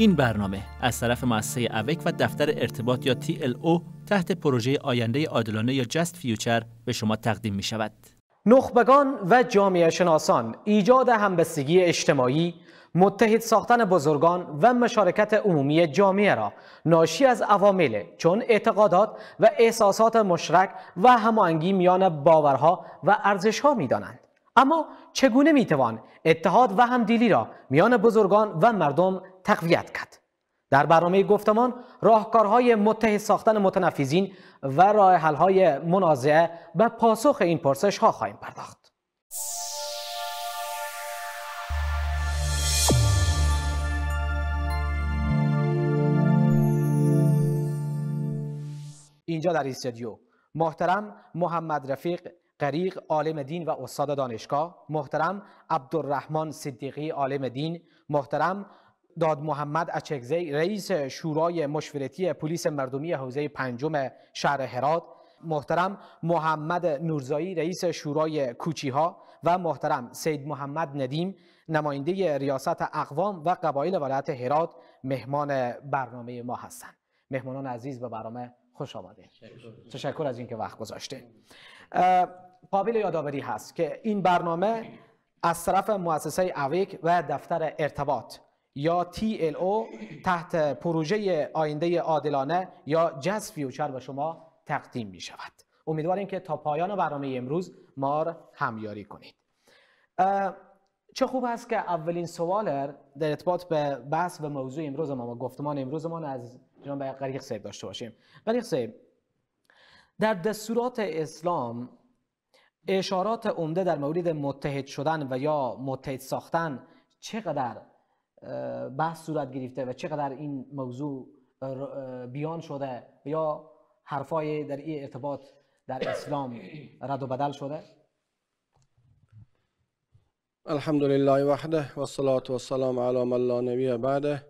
این برنامه از طرف مؤسسه اوک و دفتر ارتباط یا TLO تحت پروژه آینده عادلانه یا جست فیوچر به شما تقدیم می شود. نخبگان و جامعه شناسان ایجاد همبستگی اجتماعی متحد ساختن بزرگان و مشارکت عمومی جامعه را ناشی از عوامل چون اعتقادات و احساسات مشترک و هماهنگی میان باورها و ارزشها میدانند اما چگونه توان اتحاد و همدلی را میان بزرگان و مردم تقویت کرد در برنامه گفتمان راهکارهای متحد ساختن متنفیزین و راه های منازعه به پاسخ این پرسش ها خواهیم پرداخت اینجا در استودیو محترم محمد رفیق قریق عالم دین و استاد دانشگاه محترم عبدالرحمن صدیقی عالم دین محترم داد محمد اچکزی رئیس شورای مشورتی پلیس مردمی حوزه پنجم شهر هرات محترم محمد نورزایی رئیس شورای کوچیها و محترم سید محمد ندیم نماینده ریاست اقوام و قبایل ولایت هرات مهمان برنامه ما هستند مهمانان عزیز به برنامه خوش آمده تشکر از اینکه وقت گذاشته قابل یادآوری هست که این برنامه از طرف مؤسسه اویک و دفتر ارتباط یا TLO تحت پروژه آینده عادلانه یا جز فیوچر به شما تقدیم می شود امیدواریم که تا پایان برنامه امروز ما همیاری کنید چه خوب است که اولین سوال در ارتباط به بحث و موضوع امروز ما و گفتمان امروز ما از جناب قریق صاحب داشته باشیم قریق صاحب در دستورات اسلام اشارات عمده در مورد متحد شدن و یا متحد ساختن چقدر بحث صورت گرفته و چقدر این موضوع بیان شده یا حرفای در این ارتباط در اسلام رد و بدل شده الحمد لله وحده والصلاة والسلام على من لا نبي بعده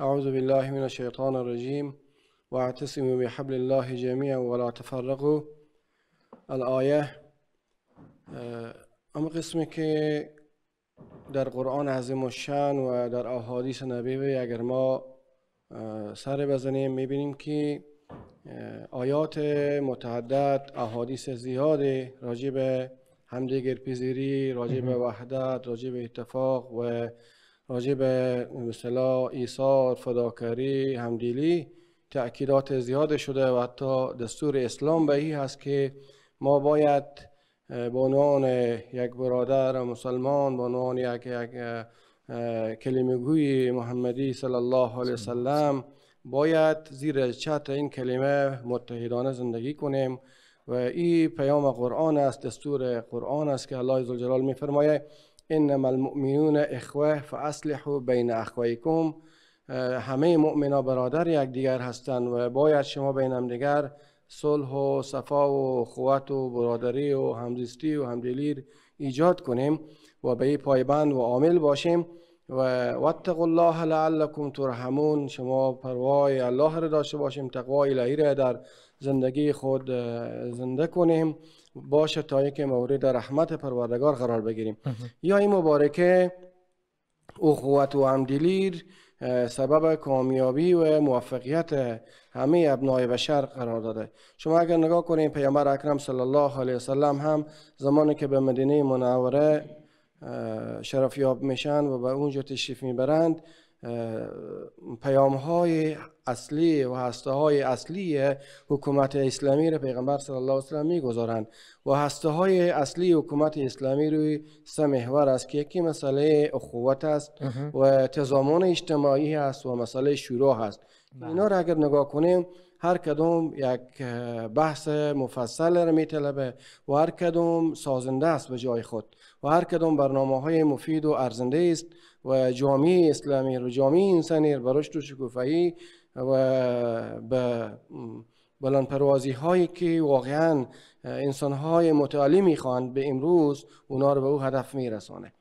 اعوذ بالله من الشیطان الرجیم واعتصموا بحبل الله جمیعا ولا تفرقوا الآیه اما قسمی که در قرآن عظیم و شن و در احادیث نبی اگر ما سر بزنیم میبینیم که آیات متعدد احادیث زیاد راجع به همدیگر پیزیری راجع به وحدت راجع به اتفاق و راجع به مثلا ایثار فداکاری همدیلی تأکیدات زیاد شده و حتی دستور اسلام به این هست که ما باید به عنوان یک برادر مسلمان به عنوان یک, یک محمدی صلی الله علیه وسلم باید زیر چت این کلمه متحدانه زندگی کنیم و این پیام قرآن است دستور قرآن است که الله زلجلال می انما المؤمنون اخوه فاصلحوا بین اخویکم همه مؤمنا برادر یک دیگر هستند و باید شما بین همدیگر دیگر صلح و صفا و خوات و برادری و همزیستی و همدلی ایجاد کنیم و به پایبند و عامل باشیم و واتقوا الله لعلکم ترحمون شما پروای الله را داشته باشیم تقوای الهی را در زندگی خود زنده کنیم باشه تا اینکه مورد رحمت پروردگار قرار بگیریم یا این مبارکه اخوت و همدلیر سبب کامیابی و موفقیت همه ابنای بشر قرار داده شما اگر نگاه کنید پیامبر اکرم صلی الله علیه وسلم هم زمانی که به مدینه منوره شرفیاب میشن و به اونجا تشریف میبرند پیام های اصلی و هسته های اصلی حکومت اسلامی را پیغمبر صلی الله علیه و میگذارند و هسته های اصلی حکومت اسلامی روی سه محور است که یکی مسئله اخوت است و تضامن اجتماعی است و مسئله شورا است بله. اینا را اگر نگاه کنیم هر کدوم یک بحث مفصل را میطلبه و هر کدوم سازنده است به جای خود و هر کدوم برنامه های مفید و ارزنده است و جامعه اسلامی رو جامعه انسانی رو به رشد و شکوفایی و به بلند پروازی هایی که واقعا انسان های متعالی میخوان به امروز اونا رو به او هدف میرسانه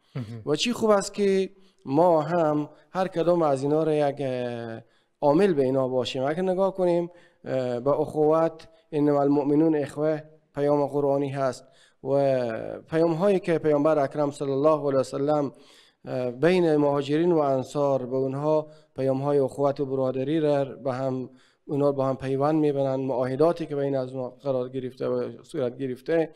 و چی خوب است که ما هم هر کدام از اینا رو یک عامل به اینا باشیم اگر نگاه کنیم به اخوت انما المؤمنون اخوه پیام قرآنی هست و پیام هایی که پیامبر اکرم صلی الله علیه وسلم بین مهاجرین و انصار به اونها پیام های اخوت و برادری را به هم اونا با هم پیوند میبنند معاهداتی که بین از قرار گرفته و صورت گرفته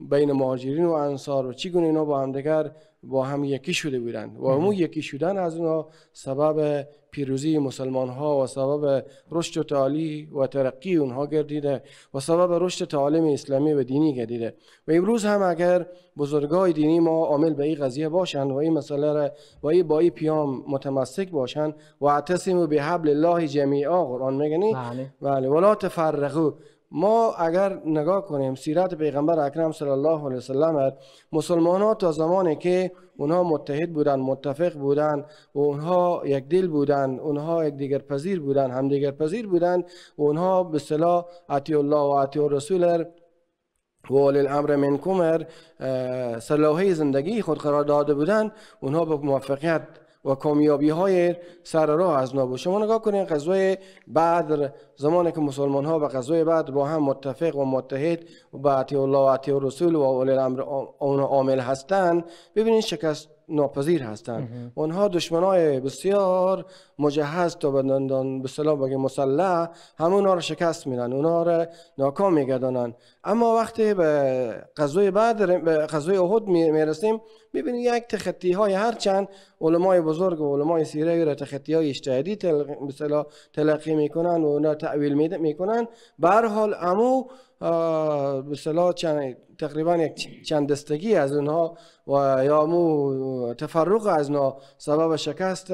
بین مهاجرین و انصار و چگونه اینا با هم دیگر با هم یکی شده بودند و همون یکی شدن از اونها سبب پیروزی مسلمان ها و سبب رشد و تعالی و ترقی اونها گردیده و سبب رشد تعالیم اسلامی و دینی گردیده و امروز هم اگر بزرگای دینی ما عامل به این قضیه باشند و این مسئله را و این با این پیام متمسک باشند و به حبل الله جمیعا قرآن میگنی بله. بله ولا فرقه، ما اگر نگاه کنیم سیرت پیغمبر اکرم صلی الله علیه وسلم مسلمان ها تا زمانی که اونها متحد بودن متفق بودن و اونها یک دل بودن اونها یک دیگر پذیر بودن هم پذیر بودن و اونها به صلاح عطی الله و عطی الرسول و ولی الامر منکم صلاحی زندگی خود قرار داده بودن اونها به موفقیت و کامیابی های سر راه از نابود شما نگاه کنید غزوه بدر زمانی که مسلمان ها به غزوه بدر با هم متفق و متحد و به الله و رسول و اولی الامر اون عامل هستند ببینید شکست ناپذیر هستند آنها دشمنای بسیار مجهز تا و به صلاح بگه مسلح همون اونها رو شکست میدن اونها را ناکام میگردانن اما وقتی به قضای بعد به قضای احد میرسیم ببینید یک تخطی های هرچند علمای بزرگ و علمای سیره را تخطی های اجتهادی تلقی میکنن و اونها تعویل میکنن به امو به چند تقریبا یک چند دستگی از اونها و یا مو تفرق از اونها سبب شکست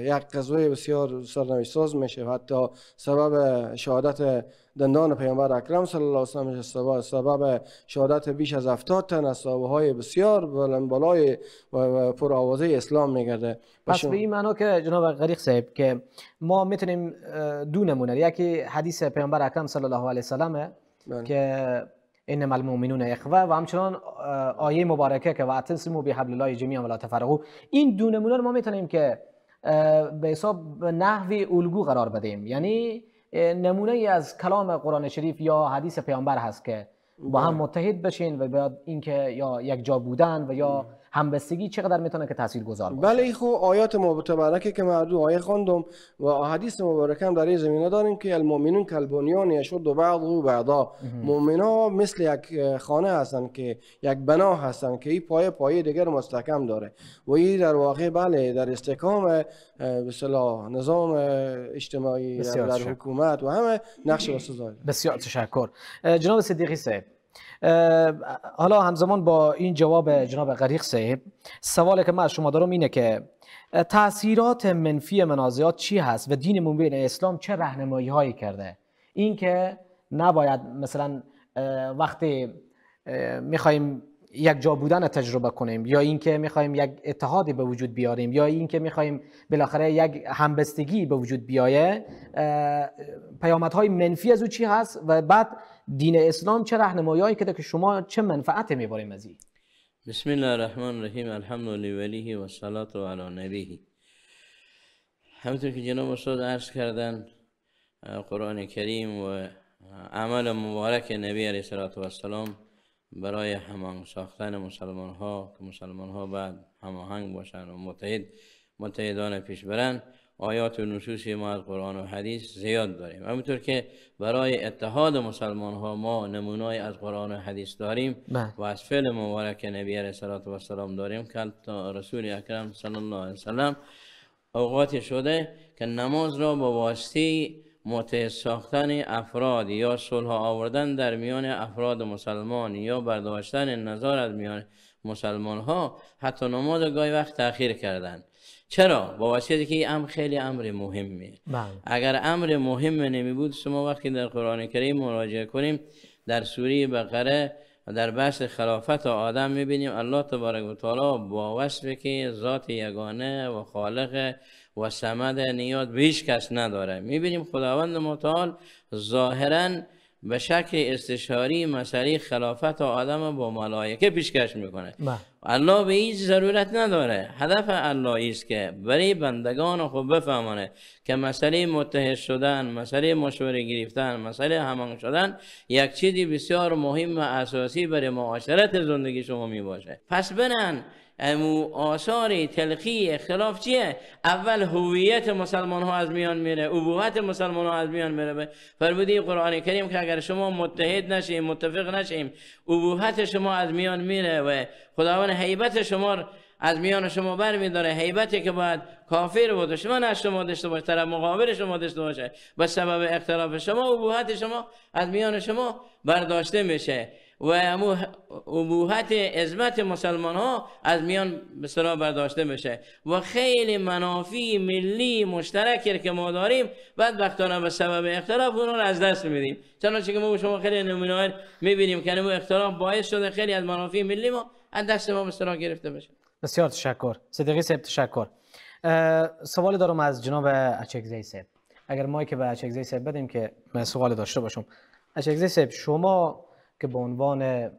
یک قضوه بسیار سرنوشت میشه حتی سبب شهادت دندان پیامبر اکرم صلی الله علیه و سبب شهادت بیش از 70 تن از های بسیار بلند بالای و پرآوازه اسلام میگرده پس به این معنا که جناب غریق صاحب که ما میتونیم دو نمونه یکی حدیث پیامبر اکرم صلی الله علیه و سلامه بله. که این المؤمنون اخوه و همچنان آیه مبارکه که واعتصموا حبل الله جمیع ولا تفرقو این دو نمونه ما میتونیم که به حساب نحوی الگو قرار بدیم یعنی نمونه ای از کلام قرآن شریف یا حدیث پیامبر هست که با هم بله. متحد بشین و باید اینکه یا یک جا بودن و یا همبستگی چقدر میتونه که تاثیر گذار باشه بله خو خب آیات مبارکه که مردو آیه خواندم و احادیث مبارکه هم در این زمینه داریم که المؤمنون کالبنیان یشد و بعض و بعضا مؤمنا مثل یک خانه هستن که یک بنا هستن که این پایه پایه دیگر مستحکم داره و این در واقع بله در استحکام به نظام اجتماعی در, حکومت و همه نقش بسیار تشکر جناب صدیقی صاحب حالا همزمان با این جواب جناب غریق صاحب سوالی که من از شما دارم اینه که تاثیرات منفی منازعات چی هست و دین مبین اسلام چه رهنمایی هایی کرده این که نباید مثلا وقتی میخوایم یک جا بودن تجربه کنیم یا اینکه میخوایم یک اتحادی به وجود بیاریم یا اینکه میخوایم بالاخره یک همبستگی به وجود بیایه پیامدهای منفی از او چی هست و بعد دین اسلام چه راهنمایی که که شما چه منفعت میبریم از بسم الله الرحمن الرحیم الحمد لله و صلات و علی نبیه همطور که جناب استاد عرض کردن قرآن کریم و عمل مبارک نبی علیه السلام برای هماهنگ ساختن مسلمان ها که مسلمان ها بعد هماهنگ باشند و متحد متحدان پیش برند آیات و نصوصی ما از قرآن و حدیث زیاد داریم همونطور که برای اتحاد مسلمان ها ما نمونای از قرآن و حدیث داریم بله. و از فعل مبارک نبی علیه صلات و داریم که رسول اکرم صلی الله علیه وسلم اوقات شده که نماز را با واسطه متحد ساختن افراد یا صلح آوردن در میان افراد مسلمان یا برداشتن نظر از میان مسلمان ها حتی نماز گاهی وقت تاخیر کردن چرا با واسطه که امر خیلی امر مهمه بله. اگر امر مهم نمی بود شما وقتی در قرآن کریم مراجعه کنیم در سوره بقره و در بحث خلافت و آدم بینیم الله تبارک و تعالی با وصف که ذات یگانه و خالق و سمد نیاد به هیچ کس نداره میبینیم خداوند متعال ظاهرا به شکل استشاری مسئله خلافت و آدم با ملائکه پیشکش میکنه بله. الله به هیچ ضرورت نداره هدف الله است که برای بندگان خود بفهمانه که مسئله متحد شدن مسئله مشوره گرفتن مسئله همان شدن یک چیزی بسیار مهم و اساسی برای معاشرت زندگی شما میباشه پس برن امو آثار تلخی اختلاف چیه اول هویت مسلمان ها از میان میره عبوهت مسلمان ها از میان میره فرمودی قرآن کریم که اگر شما متحد نشیم متفق نشیم عبوهت شما از میان میره و خداوند حیبت شما از میان شما بر میداره حیبتی که باید کافر و شما از شما داشته باشه طرف مقابل شما داشته باشه به سبب اختلاف شما عبوهت شما از میان شما برداشته میشه و ابوحت عزمت مسلمان ها از میان به برداشته بشه و خیلی منافع ملی مشترکی که ما داریم بعد بدبختانه به سبب اختلاف اون رو از دست میدیم چنانچه که ما شما خیلی نمونه میبینیم که نمو اختلاف باعث شده خیلی از منافع ملی ما از دست ما به گرفته بشه بسیار تشکر صدقی صاحب تشکر سوال دارم از جناب اچکزی صاحب اگر مایی که به اچکزی صاحب بدیم که سوال داشته باشم اچکزی صاحب شما که به عنوان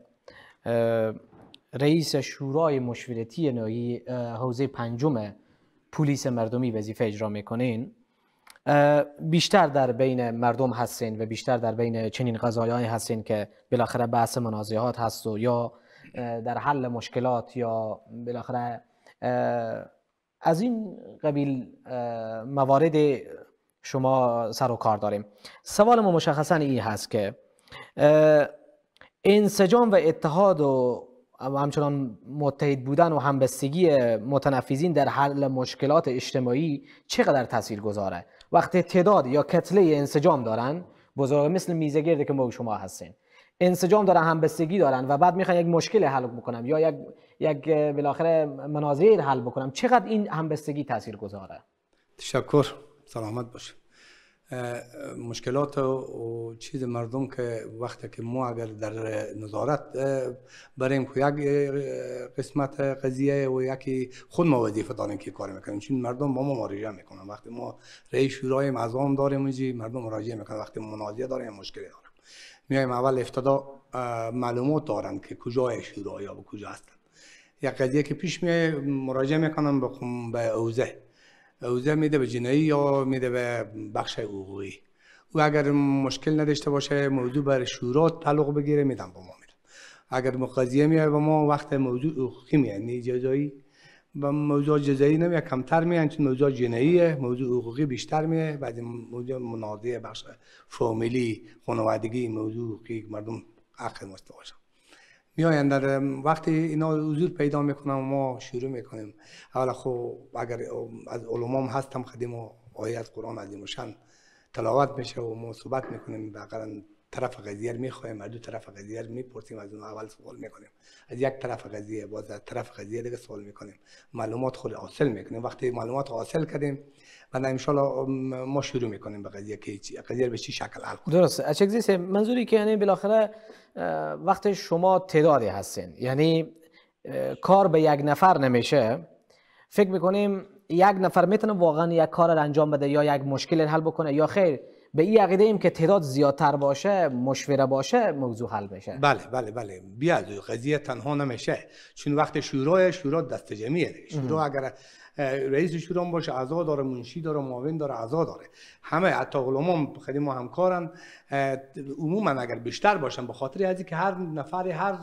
رئیس شورای مشورتی نایی حوزه پنجم پلیس مردمی وظیفه اجرا میکنین بیشتر در بین مردم هستین و بیشتر در بین چنین قضایایی هستین که بالاخره بحث منازعات هست و یا در حل مشکلات یا بالاخره از این قبیل موارد شما سر و کار داریم سوال ما مشخصا این هست که انسجام و اتحاد و همچنان متحد بودن و همبستگی متنفذین در حل مشکلات اجتماعی چقدر تاثیر گذاره وقتی تعداد یا کتله انسجام دارن بزرگ مثل میزه که ما شما هستین انسجام دارن همبستگی دارن و بعد میخوان یک مشکل حل بکنم یا یک یک بالاخره حل بکنم چقدر این همبستگی تاثیر گذاره تشکر سلامت باشه مشکلات و چیز مردم که وقتی که ما اگر در نظارت بریم که یک قسمت قضیه و یکی خود ما وظیفه داریم که کار میکنیم چون مردم با ما مراجعه میکنن وقتی ما رئیس شورای مزام داریم اونجی مردم مراجعه میکنن وقتی منازعه داریم مشکلی داریم میایم اول افتدا معلومات دارن که کجای شورای یا کجا هستن یک قضیه که پیش میای مراجعه میکنم به اوزه اوزه میده به جنایی یا میده به بخش حقوقی او اگر مشکل نداشته باشه موضوع بر شورا تعلق بگیره میدم با ما میدم اگر مقضیه میاد با ما وقت موضوع حقوقی میاد نیه یعنی جزایی و موضوع جزایی نمیاد کمتر میاد چون موضوع جناییه موضوع حقوقی بیشتر میه بعد موضوع منادیه بخش فامیلی خانوادگی موضوع حقوقی مردم آخر مست باشه میاین در وقتی اینا حضور پیدا میکنن ما شروع میکنیم حالا خب اگر از هم هستم خدیم و از قرآن عظیم شن تلاوت میشه و ما صحبت میکنیم بقیرن طرف قضیه رو میخوایم از دو طرف قضیه رو میپرسیم از اون اول سوال میکنیم از یک طرف قضیه باز از طرف قضیه دیگه سوال میکنیم معلومات خود حاصل میکنیم وقتی معلومات حاصل کردیم و ان ما شروع میکنیم به قضیه که چی قضیه به چی شکل حل کنیم درسته اچکزیس منظوری که یعنی بالاخره وقتی شما تعدادی هستین یعنی کار به یک نفر نمیشه فکر میکنیم یک نفر میتونه واقعا یک کار انجام بده یا یک مشکل حل بکنه یا خیر به این عقیده ایم که تعداد زیادتر باشه مشوره باشه موضوع حل بشه بله بله بله بیا قضیه تنها نمیشه چون وقت شورای شورا دست جمعیه شورا اگر رئیس شورا باشه اعضا داره منشی داره معاون داره اعضا داره همه حتی علما خیلی ما همکارن عموما اگر بیشتر باشن به خاطر ازی که هر نفر هر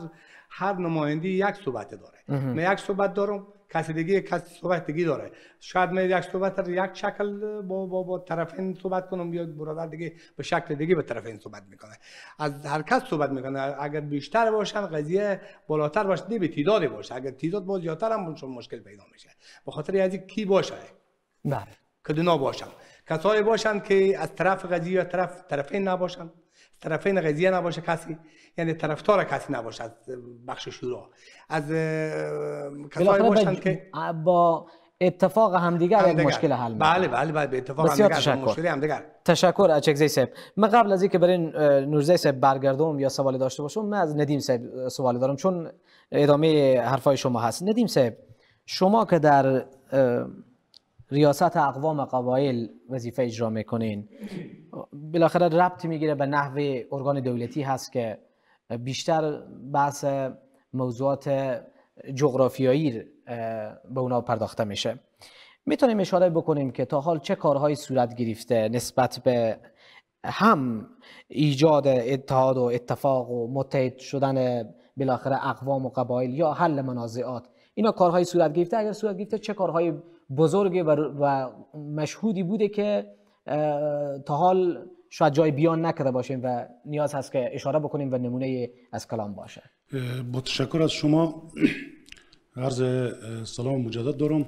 هر نماینده یک صحبت داره من یک صحبت دارم کسی دیگه کسی صحبت دیگه داره شاید من یک صحبت یک شکل با با با طرفین صحبت کنم یا برادر دیگه به شکل دیگه به طرفین صحبت میکنه از هر کس صحبت میکنه اگر بیشتر باشن قضیه بالاتر باشه نه به تعداد باشه اگر تعداد با زیادتر هم مشکل پیدا میشه به خاطر از کی باشه نه بله. کدونا باشن کسایی باشن که از طرف قضیه طرف طرفین نباشن طرفین قضیه نباشه کسی یعنی طرفدار کسی نباشد بخش شورا از کسایی باشند که با اتفاق همدیگر هم یک مشکل حل میکنه بله بله بله به اتفاق همدیگر تشکر. مشکل همدیگر تشکر اچکزی صاحب من قبل از اینکه برای نورزی صاحب برگردم یا سوالی داشته باشم من از ندیم صاحب سوالی دارم چون ادامه حرفای شما هست ندیم صاحب شما که در ریاست اقوام قبایل وظیفه اجرا میکنین بالاخره ربط میگیره به نحوه ارگان دولتی هست که بیشتر بحث موضوعات جغرافیایی به اونا پرداخته میشه میتونیم اشاره بکنیم که تا حال چه کارهایی صورت گرفته نسبت به هم ایجاد اتحاد و اتفاق و متحد شدن بالاخره اقوام و قبایل یا حل منازعات اینا کارهای صورت گرفته اگر صورت گرفته چه کارهای بزرگ و مشهودی بوده که تا حال شاید جای بیان نکرده باشیم و نیاز هست که اشاره بکنیم و نمونه از کلام باشه با تشکر از شما عرض سلام مجدد دارم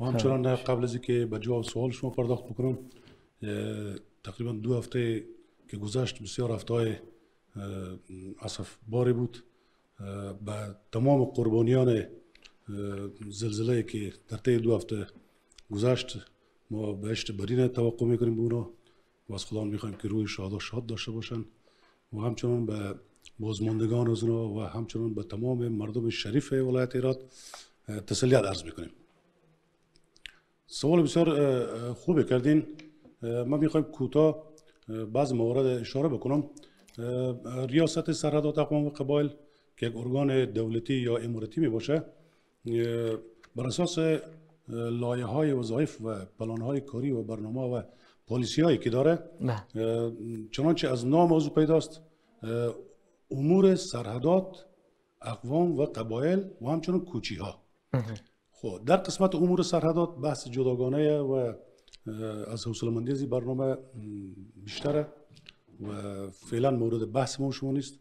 و همچنان خب. قبل از اینکه به جواب سوال شما پرداخت بکنم تقریبا دو هفته که گذشت بسیار هفته های اصف باری بود به تمام قربانیان زلزله که در طی دو هفته گذشت ما بهشت برین توقع میکنیم به اونا و از خدا میخوایم که روی شاد و شاد داشته باشن و همچنان به بازماندگان از و همچنان به تمام مردم شریف ولایت ایراد تسلیت عرض میکنیم سوال بسیار خوبی کردین ما میخوایم کوتاه بعض موارد اشاره بکنم ریاست سرحدات اقوام و قبایل که یک ارگان دولتی یا امورتی می باشه بر اساس لایه های وظایف و پلان های کاری و برنامه و پالیسی که داره نه. چنانچه از نام موضوع پیداست امور سرحدات اقوام و قبایل و همچنان کوچی ها خب در قسمت امور سرحدات بحث جداگانه و از حوصله برنامه بیشتره و فعلا مورد بحث ما شما نیست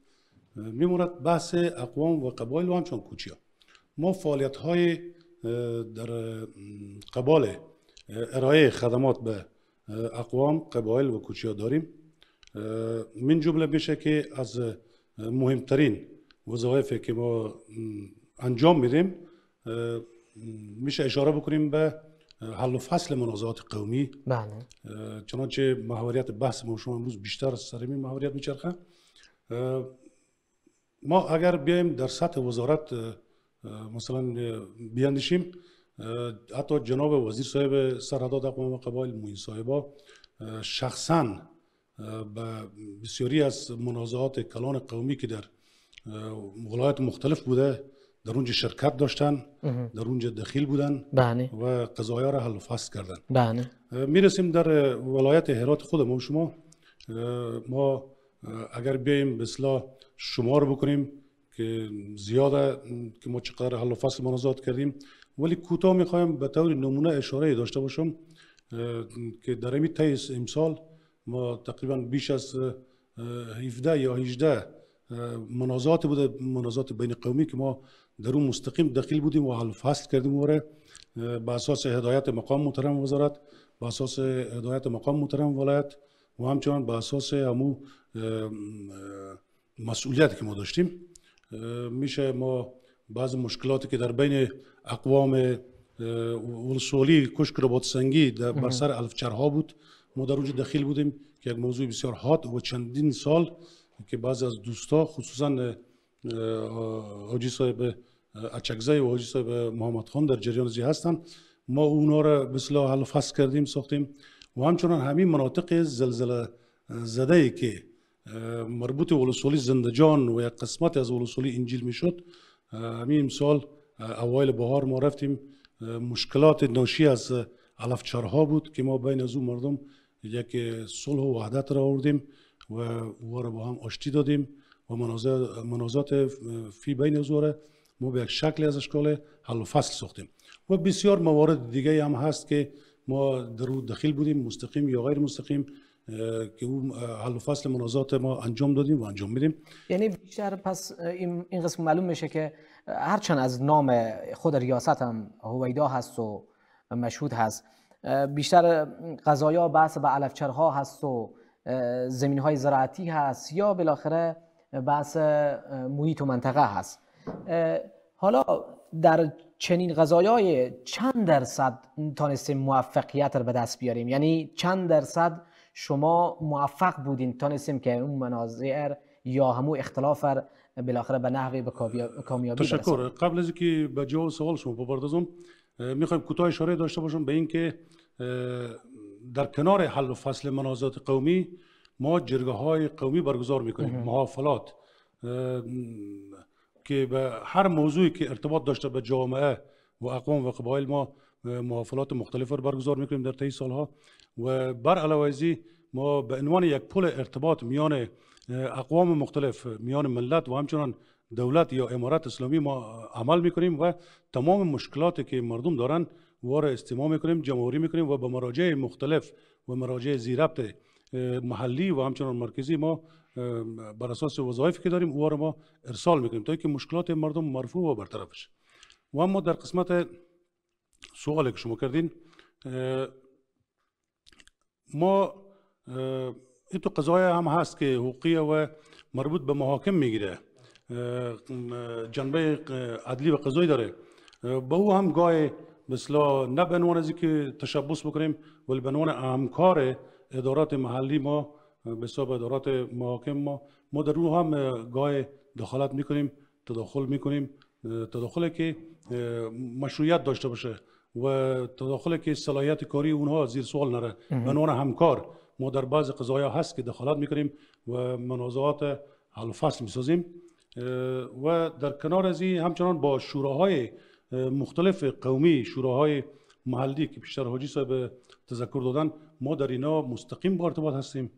میمورد بحث اقوام و قبایل و همچنان کوچی ها ما فعالیت های در قبال ارائه خدمات به اقوام قبایل و کوچیا داریم من جمله میشه که از مهمترین وظایفی که ما انجام میدیم میشه اشاره بکنیم به حل و فصل منازعات قومی بله چنانچه محوریت بحث ما شما امروز بیشتر سر این محوریت میچرخه ما اگر بیایم در سطح وزارت مثلا بیاندیشیم حتی جناب وزیر صاحب سرحدات اقوام و قبایل موین صاحبا شخصا به بسیاری از منازعات کلان قومی که در ولایت مختلف بوده در اونجا شرکت داشتن در اونجا دخیل بودن بله. و قضایه را حل و فصل کردن بله. میرسیم در ولایت هرات خود ما شما ما اگر بیایم مثلا شمار بکنیم که زیاده که ما چقدر حل و فصل منازعات کردیم ولی کوتاه میخوایم به طور نمونه اشاره داشته باشم که در این تیز امسال ما تقریبا بیش از 17 یا 18 منازات بوده منازات بین قومی که ما در اون مستقیم دخیل بودیم و حل فصل کردیم وره به اساس هدایت مقام محترم وزارت به اساس هدایت مقام محترم ولایت و همچنان به اساس همو مسئولیت که ما داشتیم میشه ما بعض مشکلاتی که در بین اقوام ولسوالی کشک در بر سر الفچرها بود ما در اونجا دخیل بودیم که یک موضوع بسیار حاد و چندین سال که بعض از دوستا خصوصا حاجی صاحب اچکزای و حاجی صاحب محمد خان در جریان زی هستن ما اونا را بسیار حل فصل کردیم ساختیم و همچنان همین مناطق زلزله زده که مربوط ولسوالی زندجان و یک قسمت از ولسوالی انجیل میشد همین سال اول بهار ما رفتیم مشکلات ناشی از علفچارها بود که ما بین از اون مردم یک صلح و وحدت را آوردیم و او با هم آشتی دادیم و منازعات فی بین از ما به یک شکل از اشکال حل و فصل ساختیم و بسیار موارد دیگه هم هست که ما در او دخیل بودیم مستقیم یا غیر مستقیم که اون حل و فصل منازعات ما انجام دادیم و انجام میدیم یعنی بیشتر پس این قسم معلوم میشه که هرچند از نام خود ریاست هم هویدا هست و مشهود هست بیشتر قضایا بحث به علفچرها هست و زمین های زراعتی هست یا بالاخره بحث محیط و منطقه هست حالا در چنین غذایای چند درصد تانستیم موفقیت رو به دست بیاریم یعنی چند درصد شما موفق بودین نسیم که اون مناظر یا همو اختلاف بالاخره به نحوی به کامیابی تشکر قبل از اینکه به جواب سوال شما بپردازم میخوایم کوتاه اشاره داشته باشم به اینکه در کنار حل و فصل منازعات قومی ما جرگه های قومی برگزار میکنیم محافلات که به هر موضوعی که ارتباط داشته به جامعه و اقوام و قبایل ما محافلات مختلف رو برگزار میکنیم در طی سالها و بر علاوه ما به عنوان یک پل ارتباط میان اقوام مختلف میان ملت و همچنان دولت یا امارت اسلامی ما عمل میکنیم و تمام مشکلاتی که مردم دارن وار استماع میکنیم جمهوری میکنیم و به مراجع مختلف و مراجع زیربط محلی و همچنان مرکزی ما بر اساس وظایفی که داریم او ما ارسال میکنیم تا که مشکلات مردم مرفوع و برطرف بشه و اما در قسمت سوالی که شما کردین ما این تو هم هست که حقوقی و مربوط به محاکم میگیره جنبه عدلی و قضایی داره به او هم گاهی مثلا نه به عنوان که تشبس بکنیم ولی به عنوان همکار ادارات محلی ما به حساب ادارات محاکم ما ما در اون هم گاه دخالت میکنیم تداخل میکنیم تداخلی که مشروعیت داشته باشه و تداخل که صلاحیت کاری اونها زیر سوال نره عنوان همکار ما در بعض قضایا هست که دخالت میکنیم و منازعات حل فصل میسازیم و در کنار از این همچنان با شوراهای مختلف قومی شوراهای محلی که بیشتر حاجی صاحب تذکر دادن ما در اینا مستقیم با ارتباط هستیم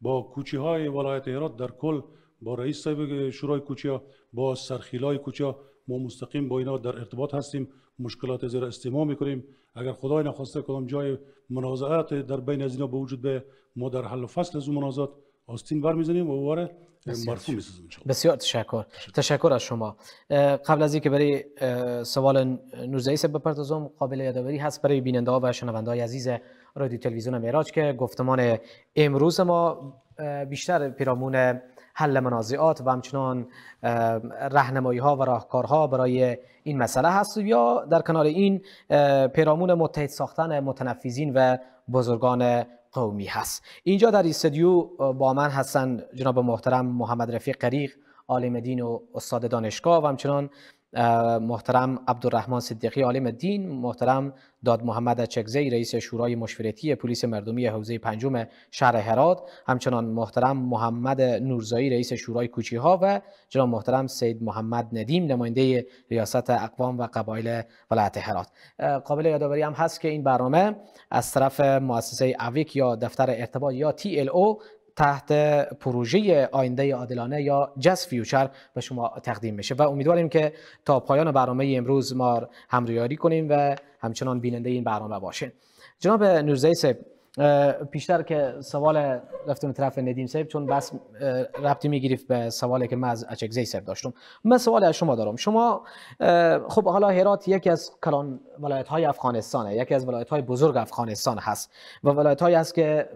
با کوچی های ولایت هرات در کل با رئیس صاحب شورای کوچیا با سرخیلای کوچیا ما مستقیم با اینا در ارتباط هستیم مشکلات زیر استماع میکنیم اگر خدای نخواسته کدام جای منازعات در بین از اینا به وجود به ما در حل و فصل از اون منازعات آستین بر میزنیم و واره مرفوع میسازیم بسیار تشکر تشکر از شما قبل از اینکه برای سوال 19 سبب بپردازم قابل یادآوری هست برای بیننده ها و شنونده های عزیز رادیو تلویزیون معراج که گفتمان امروز ما بیشتر پیرامون حل منازعات و همچنان رهنمایی ها و راهکارها برای این مسئله هست یا در کنار این پیرامون متحد ساختن متنفیزین و بزرگان قومی هست اینجا در استدیو با من هستن جناب محترم محمد رفیق قریق عالم دین و استاد دانشگاه و همچنان محترم عبدالرحمن صدیقی عالم دین محترم داد محمد چکزی رئیس شورای مشورتی پلیس مردمی حوزه پنجم شهر هرات همچنان محترم محمد نورزایی رئیس شورای کوچی ها و جناب محترم سید محمد ندیم نماینده ریاست اقوام و قبایل ولایت هرات قابل یادآوری هم هست که این برنامه از طرف مؤسسه اویک یا دفتر ارتباط یا TLO تحت پروژه آینده عادلانه یا جس فیوچر به شما تقدیم میشه و امیدواریم که تا پایان برنامه امروز ما رویاری کنیم و همچنان بیننده این برنامه باشین جناب س. پیشتر که سوال رفتم طرف ندیم صاحب چون بس ربطی میگیرید به سوالی که من از اچکزی صاحب داشتم من سوال از شما دارم شما خب حالا هرات یکی از کلان ولایت های افغانستانه یکی از ولایت های بزرگ افغانستان هست و ولایت هایی است که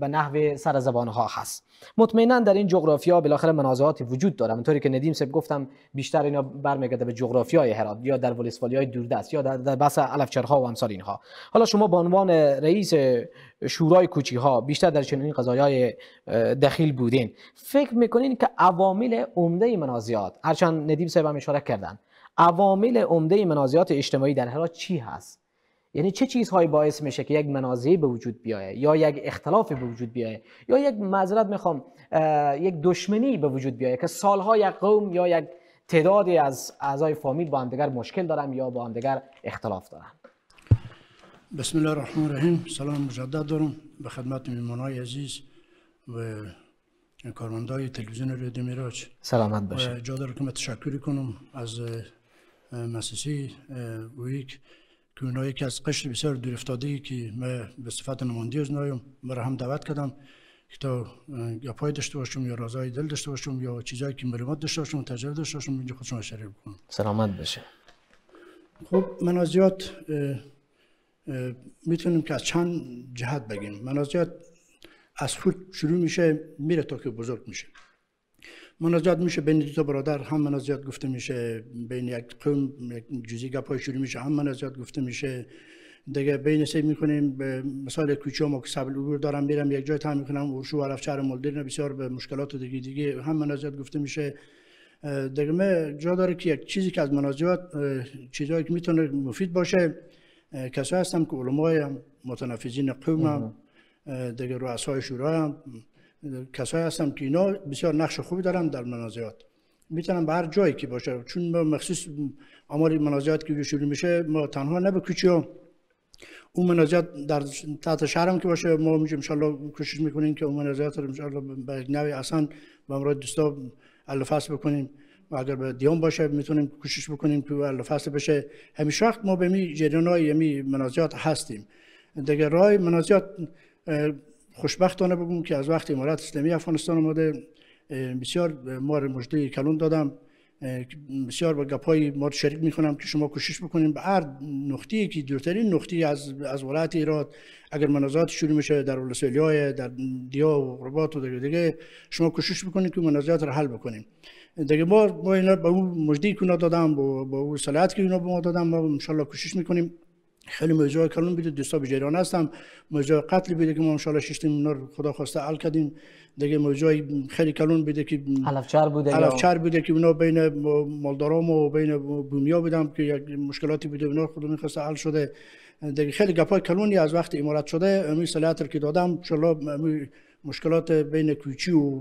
به نحو سر زبان ها هست مطمئنا در این جغرافیا بالاخره منازعات وجود داره اونطوری که ندیم سب گفتم بیشتر اینا برمیگرده به جغرافیای هرات یا در ولسوالیای دوردست یا در, در بحث علفچرها و امثال اینها حالا شما به عنوان رئیس شورای کوچی ها بیشتر در چنین قضایای دخیل بودین فکر میکنین که عوامل عمده منازعات هرچند ندیم سب هم اشاره کردن عوامل عمده منازعات اجتماعی در هرات چی هست یعنی چه چیزهایی باعث میشه که یک منازعه به وجود بیایه یا یک اختلاف به وجود بیایه یا یک معذرت میخوام یک دشمنی به وجود بیایه که سالها یک قوم یا یک تعدادی از اعضای فامیل با همدیگر مشکل دارن یا با همدیگر اختلاف دارن بسم الله الرحمن الرحیم سلام مجدد دارم به خدمت میمونای عزیز و کارمندای تلویزیون رادیو میراج سلامت باشه جا دارم که تشکر کنم از مسیسی ویک که اونا یکی از قشر بسیار دور که من به صفت نماندی از نایم هم دعوت کردم که تا گپای داشته باشم یا رازای دل داشته باشم یا چیزایی که معلومات داشته باشم و تجربه داشته باشم اینجا خودشون اشاره بکنم سلامت بشه خب منازیات میتونیم که از چند جهت بگیم من از خود شروع میشه میره تا که بزرگ میشه مناجات میشه بین دو تا برادر هم مناجات گفته میشه بین یک قوم یک جزی گپای شروع میشه هم مناجات گفته میشه دیگه بین سی میکنیم به مثال کوچه ما که سبل عبور دارم میرم یک جای تعمیر میکنم ورشو و رفچر مولدین بسیار به مشکلات و دیگه دیگه هم مناجات گفته میشه دیگه من جا داره که یک چیزی که از مناجات چیزایی که میتونه مفید باشه کسایی هستم که علمای متنفذین قوم هم دیگه رؤسای شورا هم کسایی هستم که اینا بسیار نقش خوبی دارم در منازعات میتونم به هر جایی که باشه چون ما مخصوص آمار منازعات که شروع میشه ما تنها نه به کوچه ها اون منازعات در تحت شهرم که باشه ما میشه انشاءالله کوشش میکنیم که اون منازعات رو انشاءالله به نوی اصلا به امراد دوستا الفاس بکنیم و اگر به دیان باشه میتونیم کوشش بکنیم که الفاس بشه همیشه وقت ما به می یعنی جریان های یعنی منازعات هستیم دیگه راه منازعات خوشبختانه بگم که از وقت امارت اسلامی افغانستان اومده بسیار ما مجده کلون دادم بسیار با گپای ما شریک میکنم که شما کوشش بکنیم به هر نقطه که دورترین نقطه از از ولایت ایراد اگر منازعات شروع میشه در های در دیا و غربات و دیگه, دیگه شما کوشش بکنید که منازعات رو حل بکنیم دیگه ما ما اینا به اون مجدی که دادم با, با اون صلاحیت که اینا به ما دادم ما ان کوشش میکنیم خیلی موضوع کلون بوده دوستا به جریان هستم موضوع قتل بیده که ما انشالله ششتیم اونا خدا خواسته عل کردیم دیگه موضوع خیلی کلون بده که علفچار بوده چر بوده که اونا بین مالدارام و بین بومیا بودم که یک مشکلاتی بوده اونا خود خواسته عل شده دیگه خیلی گپای کلونی از وقت امارت شده امی رو که دادم انشالله مشکلات بین کوچی و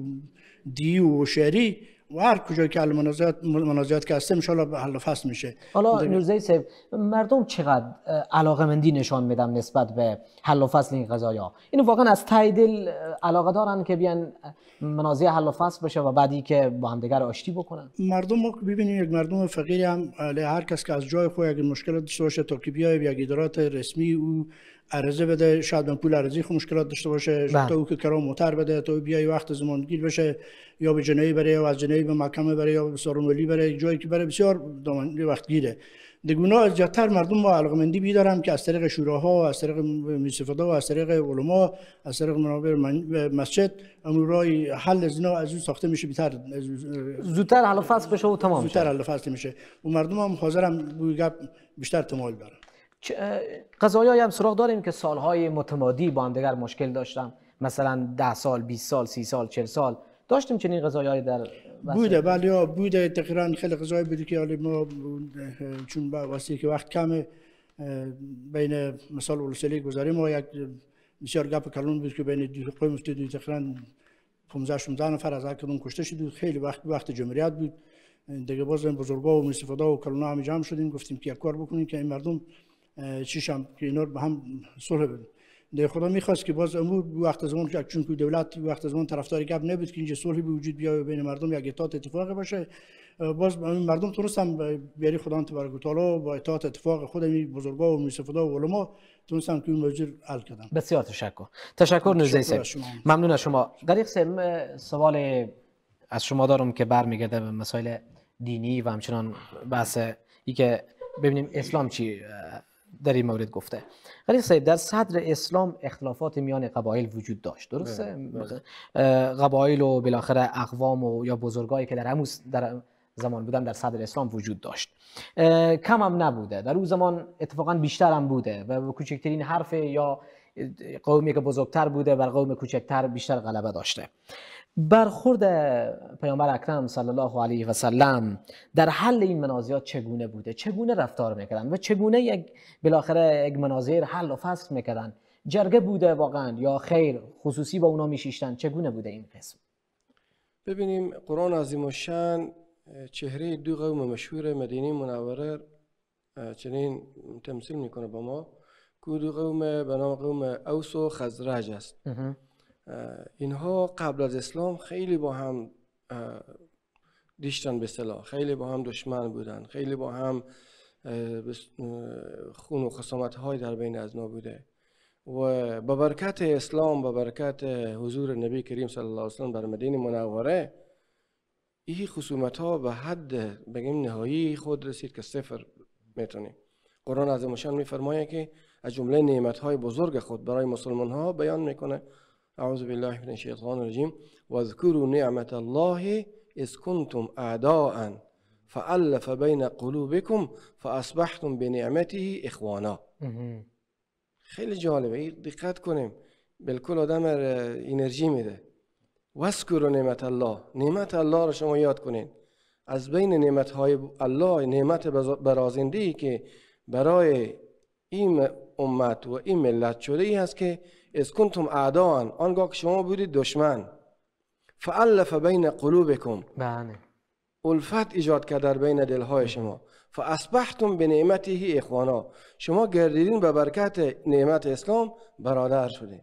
دی و شهری و هر کجای که منازعات منازعات که هسته میشه حل فصل میشه حالا نوزه مردم چقدر علاقه مندی نشان میدم نسبت به حل و فصل این ها اینو واقعا از ته دل علاقه دارن که بیان منازع حل و فصل بشه و بعدی که با همدیگر آشتی بکنن مردم ببینیم یک مردم فقیر هم هر کس که از جای خود اگر مشکل داشته باشه تا که بیای یک ادارات رسمی او عرضه بده شاید من پول خو مشکلات داشته باشه بله. تا او که کرام متر بده تا بیای وقت زمان گیر بشه یا به جنایی بره یا از جنایی به محکمه بره یا به سارمولی بره جایی که بره بسیار دامن وقت گیره از جاتر مردم با علاقمندی بیدارم که از طریق شوراها از طریق میسفدا و از طریق علما از طریق منابع مسجد امورای حل زنا از اون ساخته میشه بیتر زودتر حل فصل بشه و تمام زودتر حل فصل میشه و مردم هم حاضرم بوی بیشتر تمایل برن قضایی هم سراغ داریم که سالهای متمادی با هم دیگر مشکل داشتم مثلا 10 سال 20 سال سی سال 40 سال داشتیم چنین قضایی در بوده بله بوده تقریبا خیلی قضایی بوده که حالی ما چون با واسه که وقت کمه بین مثال اولسلی گذاریم ما یک بسیار گپ کلون بود که بین دو قوی مفتی دو تقریبا 15 16 نفر از هر کشته شد خیلی وقت وقت جمهوریت بود دیگه باز بزرگا و مستفاده و کلونا هم جمع شدیم گفتیم که یک کار بکنیم که این مردم چیشم که اینا به هم صلح بدن ده خدا میخواست که باز امو وقت از اون چون که دولت وقت از اون طرفدار گپ نبود که اینجا صلحی به وجود بیاد بین مردم یک اتحاد اتفاق باشه باز مردم تونستم بیاری خدا تبارک و تعالی با اطاعت اتفاق خود این بزرگا و میسفدا و علما تونستم که این موضوع حل کردم بسیار تشکر تشکر شما ممنون شما در یک سوال از شما دارم که برمیگرده به مسائل دینی و همچنان بحث ای که ببینیم اسلام چی در این مورد گفته ولی صاحب در صدر اسلام اختلافات میان قبایل وجود داشت درسته بله، بله. قبایل و بالاخره اقوام و یا بزرگایی که در همون در زمان بودن در صدر اسلام وجود داشت کم هم نبوده در اون زمان اتفاقا بیشتر هم بوده و کوچکترین حرف یا قومی که بزرگتر بوده بر قوم کوچکتر بیشتر غلبه داشته برخورد پیامبر اکرم صلی الله علیه و سلم در حل این منازیات چگونه بوده چگونه رفتار میکردن و چگونه یک بالاخره یک منازعه حل و فصل میکردن جرگه بوده واقعا یا خیر خصوصی با اونا میشیشتن چگونه بوده این قسم ببینیم قرآن عظیم و شن چهره دو قوم مشهور مدینی منوره چنین تمثیل میکنه با ما گروه قوم به نام قوم اوس و خزرج است اینها قبل از اسلام خیلی با هم دیشتن به صلاح خیلی با هم دشمن بودند، خیلی با هم خون و خصامت های در بین از بوده و به برکت اسلام به برکت حضور نبی کریم صلی الله علیه و بر مدینه منوره این خصومت ها به حد بگیم نهایی خود رسید که صفر میتونیم قرآن از مشان میفرمایه که از جمله های بزرگ خود برای مسلمان ها بیان میکنه اعوذ بالله من الشیطان الرجیم و اذکروا نعمت الله اذ کنتم اعداء فالف بین قلوبکم فاصبحتم بنعمته اخوانا خیلی جالبه دقت کنیم بالکل آدم انرژی میده اذکروا نعمت الله نعمت الله رو شما یاد کنین از بین نعمت های الله نعمت برازنده ای که برای این امت و این ملت شده ای هست که از کنتم اعدان آنگاه که شما بودید دشمن فعلف بین قلوبکم بله الفت ایجاد کرد در بین دلهای شما فاصبحتم به نعمته اخوانا شما گردیدین به برکت نعمت اسلام برادر شدید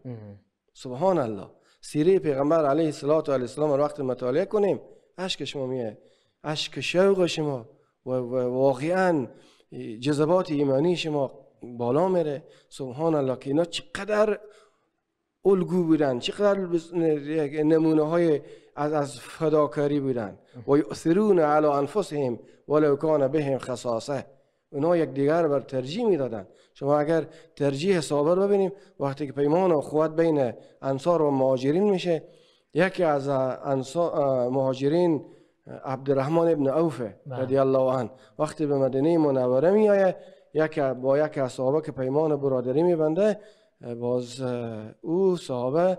سبحان الله سیره پیغمبر علیه السلام وقت مطالعه کنیم عشق شما میه عشق شوق شما و واقعا جذبات ایمانی شما بالا میره سبحان الله که اینا چقدر الگو بودن چقدر نمونه های از, از فداکاری بودن و یؤثرون علی انفسهم ولو کان بهم خصاصه اونا یک دیگر بر ترجیح میدادن شما اگر ترجیح صابر ببینیم وقتی که پیمان و خوات بین انصار و مهاجرین میشه یکی از انصار مهاجرین عبدالرحمن ابن اوفه بله. رضی الله عنه وقتی به مدینه منوره میآیه یک با یک از صحابه که پیمان برادری میبنده باز او صحابه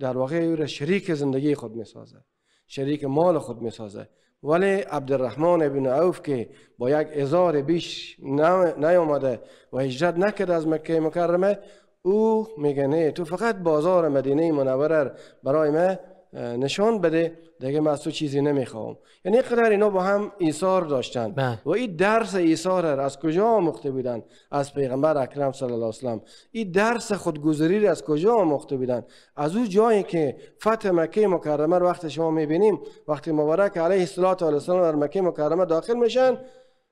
در واقع او را شریک زندگی خود میسازه شریک مال خود میسازه ولی عبدالرحمن ابن عوف که با یک ازار بیش نیامده و هجرت نکرد از مکه مکرمه او میگه نه تو فقط بازار مدینه منوره برای من نشان بده دیگه من از تو چیزی نمیخوام یعنی قدر اینا با هم ایثار داشتن بله. و این درس ایثار از کجا آموخته بودن از پیغمبر اکرم صلی الله علیه و این درس خودگذری را از کجا آموخته بودن از اون جایی که فتح مکه مکرمه رو وقتی شما میبینیم وقتی مبارک علیه الصلاه و السلام در مکه مکرمه داخل میشن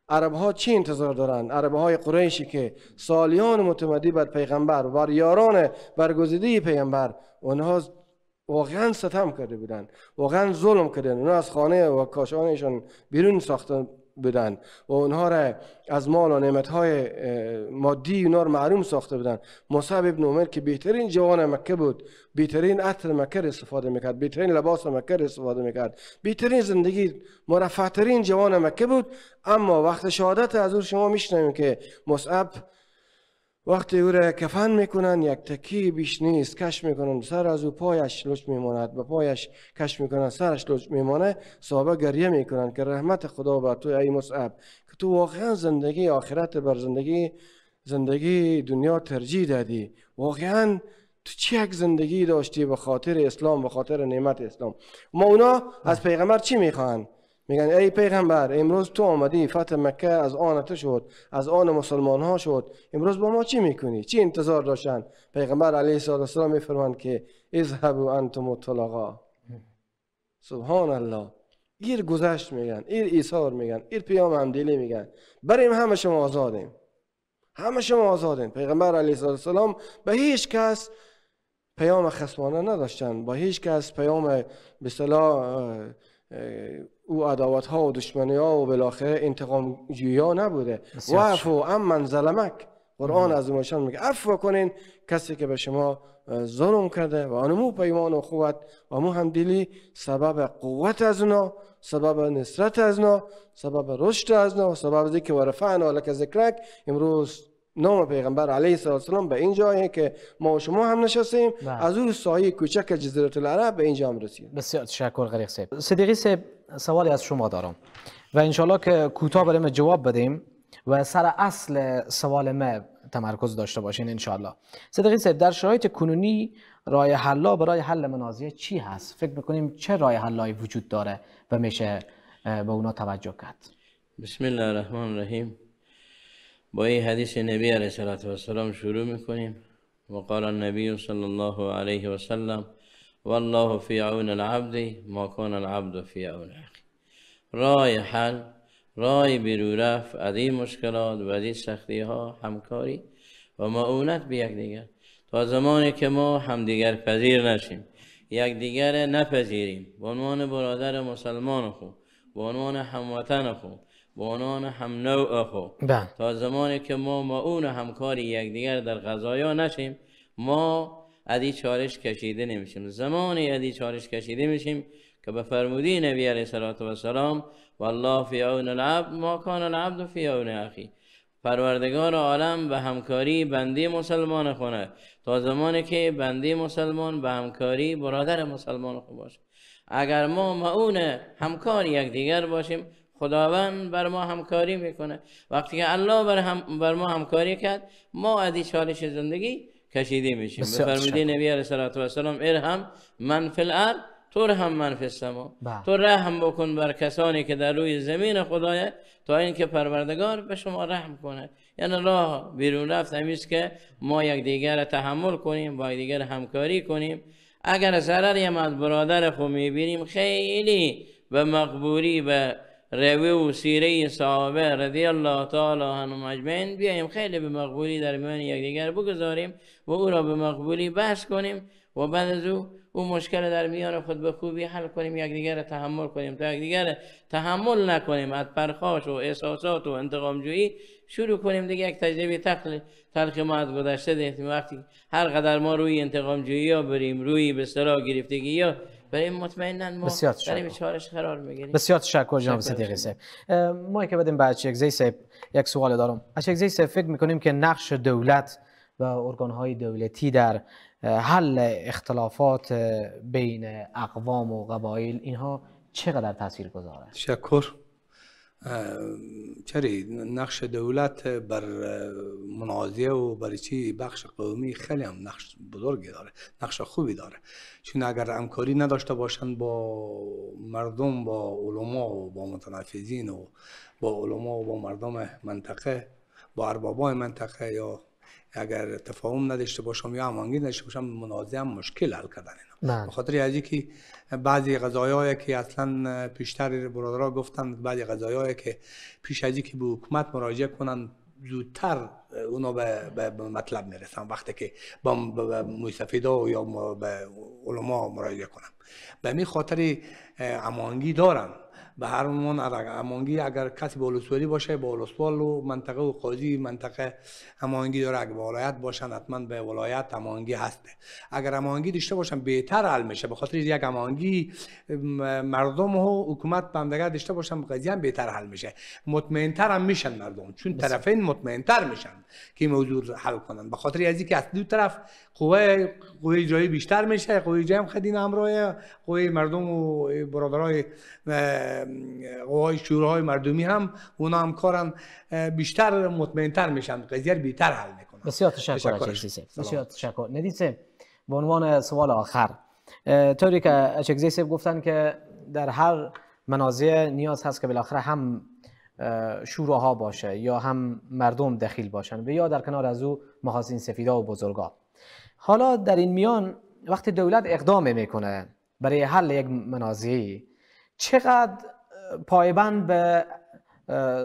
عرب ها چی انتظار دارن عرب های قریشی که سالیان متمدی بر پیغمبر و بر یاران برگزیده پیغمبر اونها واقعا ستم کرده بودن واقعا ظلم کردن اونا از خانه و کاشانشان بیرون ساخته بودن و اونها را از مال و نعمت های مادی اونا را معروم ساخته بودن مصعب ابن عمر که بهترین جوان مکه بود بهترین عطر مکه استفاده میکرد بهترین لباس مکه استفاده میکرد بهترین زندگی مرفه جوان مکه بود اما وقت شهادت از او شما میشنویم که مصعب وقتی او را کفن میکنن یک تکی بیش نیست کش میکنن سر از او پایش لچ میماند به پایش کش میکنن سرش لچ میمانه صحابه گریه میکنن که رحمت خدا بر تو ای مصعب که تو واقعا زندگی آخرت بر زندگی زندگی دنیا ترجیح دادی واقعا تو چه یک زندگی داشتی به خاطر اسلام به خاطر نعمت اسلام ما اونا از پیغمبر چی میخوان میگن ای پیغمبر امروز تو آمدی فتح مکه از آن تو شد از آن مسلمان ها شد امروز با ما چی میکنی چی انتظار داشتن پیغمبر علیه السلام میفرماند که اذهبوا انتم الطلقا سبحان الله ایر گذشت میگن ایر ایثار میگن ایر پیام همدلی میگن بریم همه شما آزادیم همه شما آزادین پیغمبر علیه السلام به هیچ کس پیام خصمانه نداشتن با هیچ کس پیام به او عداوت ها و دشمنی ها و بالاخره انتقام جویا نبوده و عفو ام من ظلمک قرآن از اومشان میگه عفو کنین کسی که به شما ظلم کرده و مو پیمان و خوبت و مو همدلی سبب قوت از اونا سبب نصرت از اونا سبب رشد از اونا سبب ذکر و رفعنا لکه ذکرک امروز نام پیغمبر علیه السلام به این جایی که ما و شما هم نشستیم بله. از اون سایه کوچک جزیره العرب به اینجا هم رسید بسیار تشکر غریق صاحب صدیقی صاحب سوالی از شما دارم و انشالله که کوتاه برای جواب بدیم و سر اصل سوال ما تمرکز داشته باشین انشالله صدیقی صاحب در شرایط کنونی رای حلا برای حل منازعه چی هست فکر میکنیم چه رای حلایی وجود داره و میشه به اونا توجه کرد بسم الله الرحمن الرحیم با این حدیث نبی علیه صلات و شروع میکنیم و قال النبی صلی الله علیه و سلم والله فی عون العبد ما کان العبد فی عون اخی رای حل رای بیرو مشکلات و از این سختی ها همکاری و معونت به یکدیگر تا زمانی که ما همدیگر پذیر نشیم یک دیگر نپذیریم به عنوان برادر مسلمان خو به عنوان هموطن خو بانان هم نوع بان. بله. تا زمانی که ما معون اون همکاری یکدیگر در غذایا نشیم ما ادی چارش کشیده نمیشیم زمانی ادی چارش کشیده میشیم که به فرمودی نبی علیه صلات و سلام والله فی عون العبد ما کان العبد فی عون اخی پروردگار عالم به همکاری بندی مسلمان خونه تا زمانی که بندی مسلمان به همکاری برادر مسلمان خوب باشه اگر ما معون همکار یکدیگر باشیم خداوند بر ما همکاری میکنه وقتی که الله بر, هم ما همکاری کرد ما از چالش زندگی کشیده میشیم بفرمودی نبی علیه ارحم من فی الارد تو هم من فی السما بله. تو رحم بکن بر کسانی که در روی زمین خدای تا اینکه پروردگار به شما رحم کنه یعنی راه بیرون رفت همیست که ما یک دیگر تحمل کنیم با یک دیگر همکاری کنیم اگر ضرری از برادر خو میبینیم خیلی به مقبوری به روی و سیره صحابه رضی الله تعالی عنهم اجمعین بیایم خیلی به مقبولی در میان یکدیگر بگذاریم و او را به مقبولی بحث کنیم و بعد از او او مشکل در میان خود به خوبی حل کنیم یکدیگر تحمل کنیم تا یکدیگر تحمل نکنیم از پرخاش و احساسات و انتقام جویی شروع کنیم دیگه یک تجربه تخل تلخ ما از گذشته وقتی هر قدر ما روی انتقام جویی یا بریم روی به گرفتگی یا برای مطمئنا ما بسیار برای قرار میگیریم بسیار تشکر جناب صدیقی صاحب ما که بدیم به زی صاحب یک سوال دارم زی صاحب فکر میکنیم که نقش دولت و ارگانهای دولتی در حل اختلافات بین اقوام و قبایل اینها چقدر تاثیر گذاره؟ تشکر چری نقش دولت بر منازعه و بر چی بخش قومی خیلی هم نقش بزرگی داره نقش خوبی داره چون اگر همکاری نداشته باشند با مردم با علما و با متنفذین و با علما و با مردم منطقه با اربابای منطقه یا اگر تفاهم نداشته باشم یا امانگی نداشته باشم منازعه هم مشکل حل کردن اینا بخاطر از یعنی که بعضی هایی که اصلا پیشتر برادرها گفتن بعضی هایی که پیش از که به حکومت مراجعه کنن زودتر اونا به, مطلب میرسن وقتی که با ها یا به علما مراجعه کنم به می خاطر امانگی دارم. به هر عنوان اگر کسی به باشه به و منطقه و قاضی منطقه همانگی داره اگر ولایت باشن حتما به ولایت همانگی هسته اگر همانگی داشته باشن بهتر حل میشه به خاطر یک همانگی مردم و حکومت به همدگر داشته باشن قضیه هم بهتر حل میشه مطمئنتر هم میشن مردم چون طرفین مطمئنتر میشن که این موضوع رو حل کنن به خاطر از اینکه از دو طرف قوه قوه جایی بیشتر میشه قوه اجرایی هم خیلی همراه قوه مردم و برادرای قوای شورای مردمی هم اونا هم کارن بیشتر مطمئنتر میشن قضیه رو بهتر حل میکنن بسیار تشکر بسیار تشکر ندید به عنوان سوال آخر طوری که اچگزی گفتن که در هر منازع نیاز هست که بالاخره هم شوراها باشه یا هم مردم دخیل باشن و یا در کنار از او محاسن سفیدا و بزرگا حالا در این میان وقتی دولت اقدام میکنه برای حل یک منازعه چقدر پایبند به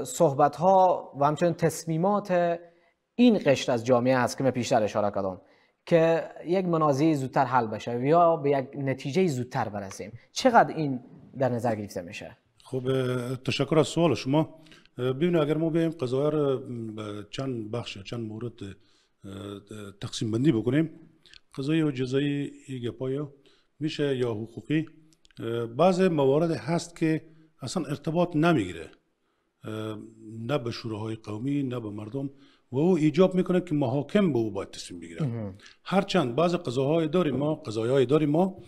صحبت ها و همچنین تصمیمات این قشر از جامعه است که من پیشتر اشاره کردم که یک منازعه زودتر حل بشه یا به یک نتیجه زودتر برسیم چقدر این در نظر گرفته میشه خب تشکر از سوال شما ببین اگر ما بیایم قضایه را چند بخش چند مورد تقسیم بندی بکنیم قضایی و جزایی گپایی میشه یا حقوقی بعض موارد هست که اصلا ارتباط نمیگیره نه به شوراهای قومی نه به مردم و او ایجاب میکنه که محاکم به او باید تصمیم هر هرچند بعض قضاهای داریم ما داریم ما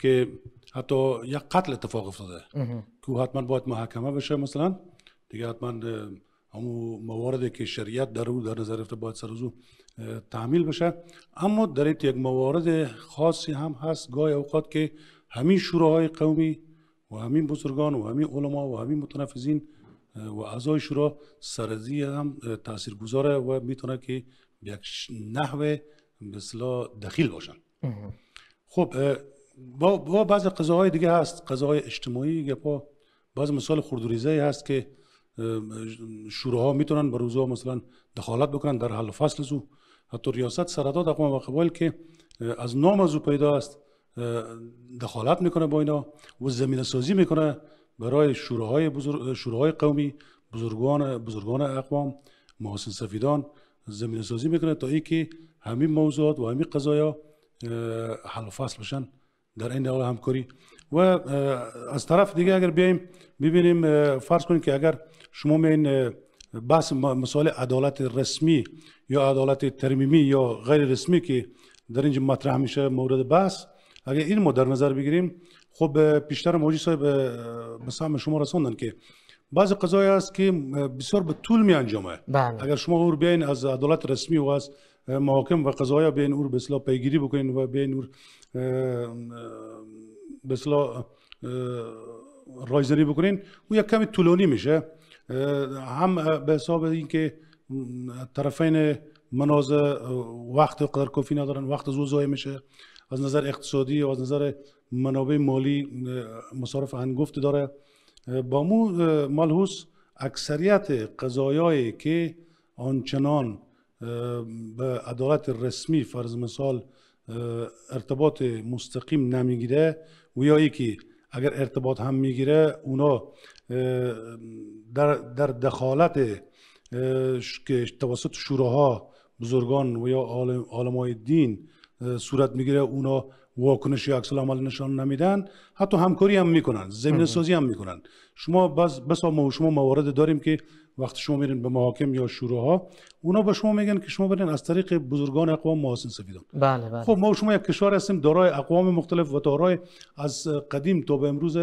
که حتی یک قتل اتفاق افتاده که حتما باید محاکمه بشه مثلا دیگه حتما همو مواردی که شریعت در او در نظر گرفته باید سرزو تعمیل بشه اما در این یک موارد خاصی هم هست گاهی اوقات که همین شوراهای قومی و همین بزرگان و همین علما و همین متنفذین و اعضای شورا سرزی هم تاثیر گذاره و میتونه که یک نحوه مثلا دخیل باشن خب با, با بعض قضاهای دیگه هست قضاهای اجتماعی گپا بعض مثال خردوریزه هست که شوراها میتونن به روزها مثلا دخالت بکنن در حل و فصل زو حتی ریاست سرداد اقوام و قبایل که از نام از پیدا است دخالت میکنه با اینا و زمین سازی میکنه برای شوراهای بزرگ شوراهای قومی بزرگان بزرگان اقوام محسن سفیدان زمین سازی میکنه تا که همین موضوعات و همین قضایا حل و فصل بشن در این حال همکاری و از طرف دیگه اگر بیایم ببینیم فرض کنیم که اگر شما این بحث مسئله عدالت رسمی یا عدالت ترمیمی یا غیر رسمی که در اینجا مطرح میشه مورد بحث اگر این ما در نظر بگیریم خب پیشتر موجی صاحب به سهم شما رساندن که بعض قضایی است که بسیار به طول می انجامه بله. اگر شما رو بیاین از عدالت رسمی و از محاکم و قضایا بیاین اور بسلا پیگیری بکنین و بیاین اور بسلا رایزنی بکنین او یک کمی طولانی میشه هم به حساب اینکه طرفین منازع وقت قدر کافی ندارن وقت زود زایی میشه از نظر اقتصادی و از نظر منابع مالی مصارف هنگفت داره با مو ملحوظ اکثریت قضایایی که آنچنان به عدالت رسمی فرض مثال ارتباط مستقیم نمیگیره و یا یکی اگر ارتباط هم میگیره اونا در, در دخالت که توسط شوراها بزرگان و یا عالمای دین صورت میگیره اونا واکنش یا عکس عمل نشان نمیدن حتی همکاری هم میکنن زمین سازی هم میکنن شما بس بسا ما شما موارد داریم که وقتی شما میرین به محاکم یا شوراها اونا به شما میگن که شما برین از طریق بزرگان اقوام محاسن سفیدان بله بله. خب ما شما یک کشور هستیم دارای اقوام مختلف و دارای از قدیم تا به امروز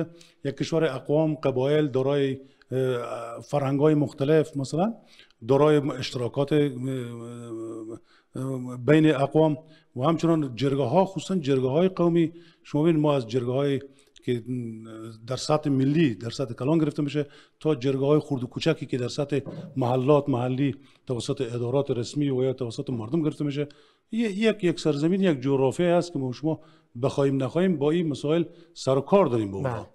یک کشور اقوام قبایل دارای فرهنگ های مختلف مثلا دارای اشتراکات بین اقوام و همچنان جرگه ها خصوصا جرگه های قومی شما ببینید ما از جرگه های که در سطح ملی در سطح کلان گرفته میشه تا جرگه های خرد و کوچکی که در سطح محلات محلی توسط ادارات رسمی و یا توسط مردم گرفته میشه یک یک سرزمین یک جغرافیه است که ما شما بخوایم نخواهیم با این مسائل سر و کار داریم با بله.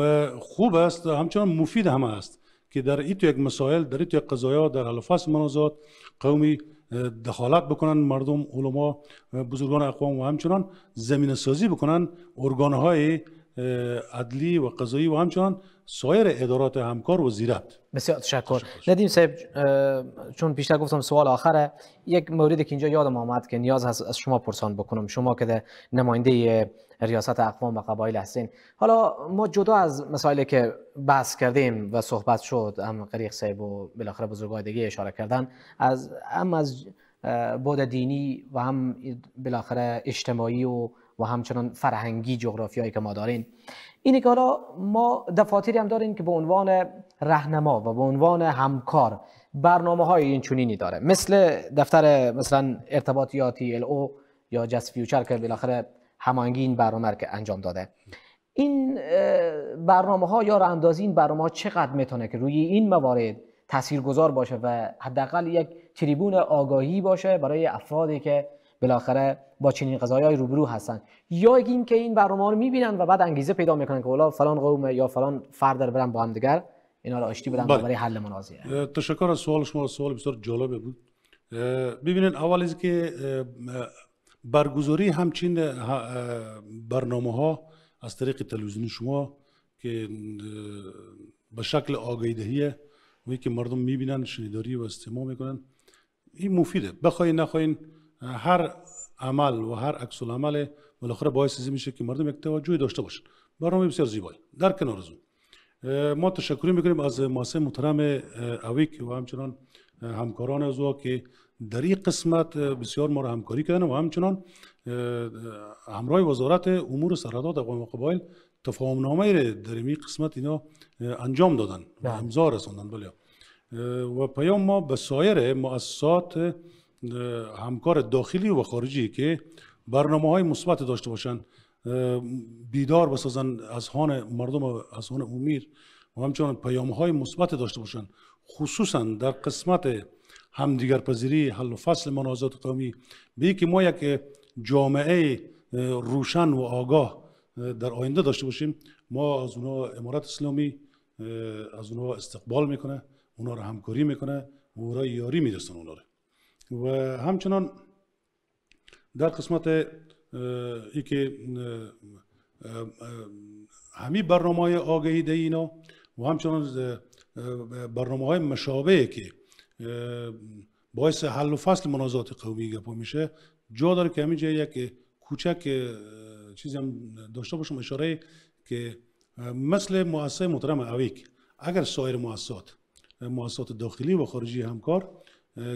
و خوب است همچنان مفید هم است که در این تو یک مسائل در این یک قضایا در الفاظ منازات قومی دخالت بکنن مردم علما بزرگان اقوام و همچنان زمین سازی بکنن ارگان های عدلی و قضایی و همچنان سایر ادارات همکار و زیرت بسیار تشکر ندیم صاحب چون پیشتر گفتم سوال آخره یک موردی که اینجا یادم آمد که نیاز هست از شما پرسان بکنم شما که نماینده ریاست اقوام و قبایل هستین حالا ما جدا از مسائلی که بحث کردیم و صحبت شد هم قریق صاحب و بالاخره بزرگای دیگه اشاره کردن از هم از بود دینی و هم بالاخره اجتماعی و و همچنان فرهنگی جغرافیایی که ما داریم اینه که ما دفاتری هم داریم که به عنوان رهنما و به عنوان همکار برنامه های این داره مثل دفتر مثلا ارتباطیاتی ال او یا جس فیوچر که بالاخره هماهنگی این برنامه که انجام داده این برنامه ها یا راهاندازی این برنامه ها چقدر میتونه که روی این موارد تاثیرگذار باشه و حداقل یک تریبون آگاهی باشه برای افرادی که بالاخره با چنین های روبرو هستن یا اینکه این برنامه رو میبینن و بعد انگیزه پیدا میکنن که والا فلان قوم یا فلان فرد رو برن با هم دیگر اینا رو آشتی بدن بله. برای حل منازعه تشکر از سوال شما سوال بسیار جالب بود ببینین اول از که برگزاری همچین برنامه ها از طریق تلویزیون شما که به شکل آگاهی دهیه که مردم میبینن شنیداری و استماع میکنن این مفیده بخواین نخواین هر عمل و هر عکس العمل بالاخره باعث چیزی میشه که مردم یک جوی داشته باشن برنامه بسیار زیبایی در کنار از ما تشکر میکنیم از مؤسسه محترم اویک و همچنان همکاران از او که در این قسمت بسیار ما را همکاری کردن و همچنان همراه وزارت امور سرحدات اقوام قبایل تفاهم نامه در این قسمت اینا انجام دادن و بله. امضا رساندن بله و پیام ما به سایر مؤسسات همکار داخلی و خارجی که برنامه های مثبت داشته باشند بیدار بسازن از هان مردم و از هان امیر و همچنان پیام های مثبت داشته باشند خصوصا در قسمت همدیگر پذیری حل و فصل منازعات قومی به که ما یک جامعه روشن و آگاه در آینده داشته باشیم ما از اونا امارات اسلامی از اونا استقبال میکنه اونا رو همکاری میکنه و اونا یاری میرسن اونا و همچنان در قسمت ای که همی برنامه های آگهی ده اینا و همچنان برنامه های مشابه که باعث حل و فصل منازعات قومی گپا میشه جا داره که همینجا یک کوچک چیزی هم داشته باشم اشاره که مثل مؤسسه محترم اویک اگر سایر مؤسسات مؤسسات داخلی و خارجی همکار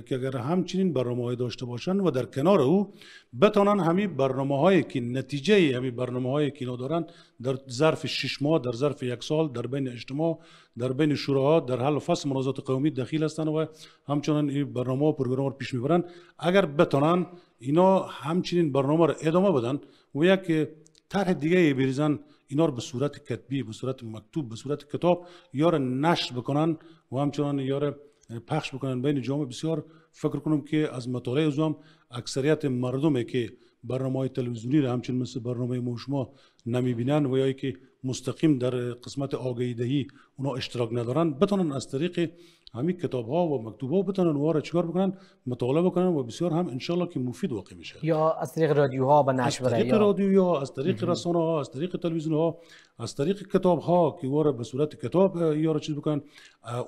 که اگر همچنین برنامه های داشته باشند و در کنار او بتانن همین برنامه هایی که نتیجه همین برنامه هایی که اینا در ظرف شش ماه در ظرف یک سال در بین اجتماع در بین شوراها در حل و فصل منازات قومی دخیل هستند و همچنان این برنامه و پروگرام را پیش میبرند اگر بتانن اینا همچنین برنامه را ادامه بدن و یک طرح دیگه بریزن اینا رو به صورت کتبی به صورت مکتوب به صورت کتاب یا نشر بکنن و همچنان یار یعنی پخش بکنن بین جامعه بسیار فکر کنم که از مطالعه هم اکثریت مردمه که برنامه های تلویزیونی را همچنین مثل برنامه ما شما نمیبینن و یا که مستقیم در قسمت آگهی دهی اونا اشتراک ندارن بتونن از طریق همین کتاب ها و مکتوب ها بتونن اونها چکار بکنن مطالعه بکنن و بسیار هم انشالله که مفید واقع میشه یا از طریق رادیو ها به نشر از طریق رادیو یا از طریق رسانه ها از طریق تلویزیون ها از طریق کتاب ها که وارد به صورت کتاب یا را آره چیز بکنن